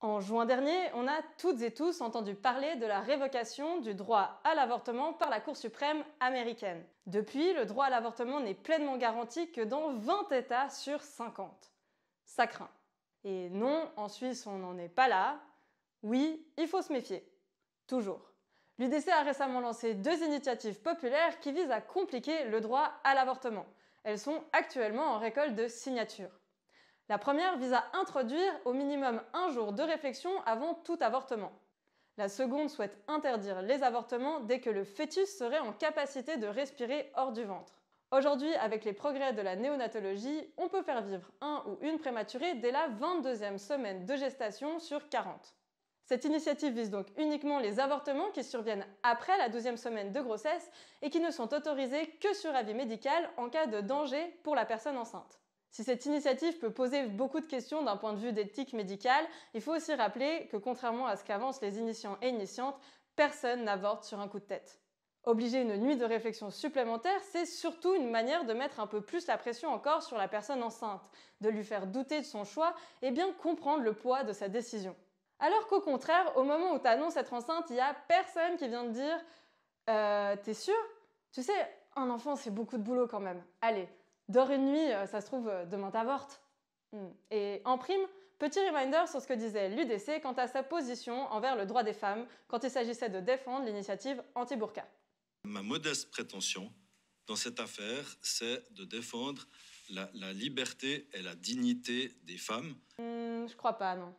En juin dernier, on a toutes et tous entendu parler de la révocation du droit à l'avortement par la Cour suprême américaine. Depuis, le droit à l'avortement n'est pleinement garanti que dans 20 États sur 50. Ça craint. Et non, en Suisse, on n'en est pas là. Oui, il faut se méfier. Toujours. L'UDC a récemment lancé deux initiatives populaires qui visent à compliquer le droit à l'avortement. Elles sont actuellement en récolte de signatures. La première vise à introduire au minimum un jour de réflexion avant tout avortement. La seconde souhaite interdire les avortements dès que le fœtus serait en capacité de respirer hors du ventre. Aujourd'hui, avec les progrès de la néonatologie, on peut faire vivre un ou une prématurée dès la 22e semaine de gestation sur 40. Cette initiative vise donc uniquement les avortements qui surviennent après la 12e semaine de grossesse et qui ne sont autorisés que sur avis médical en cas de danger pour la personne enceinte. Si cette initiative peut poser beaucoup de questions d'un point de vue d'éthique médicale, il faut aussi rappeler que contrairement à ce qu'avancent les initiants et initiantes, personne n'avorte sur un coup de tête. Obliger une nuit de réflexion supplémentaire, c'est surtout une manière de mettre un peu plus la pression encore sur la personne enceinte, de lui faire douter de son choix et bien comprendre le poids de sa décision. Alors qu'au contraire, au moment où tu annonces être enceinte, il n'y a personne qui vient te dire euh, T'es sûre Tu sais, un enfant, c'est beaucoup de boulot quand même. Allez, dors une nuit, euh, ça se trouve, euh, demain t'avortes. Hmm. Et en prime, petit reminder sur ce que disait l'UDC quant à sa position envers le droit des femmes quand il s'agissait de défendre l'initiative anti-burqa. Ma modeste prétention dans cette affaire, c'est de défendre la, liberté et la dignité des femmes. Hmm, je crois pas, non.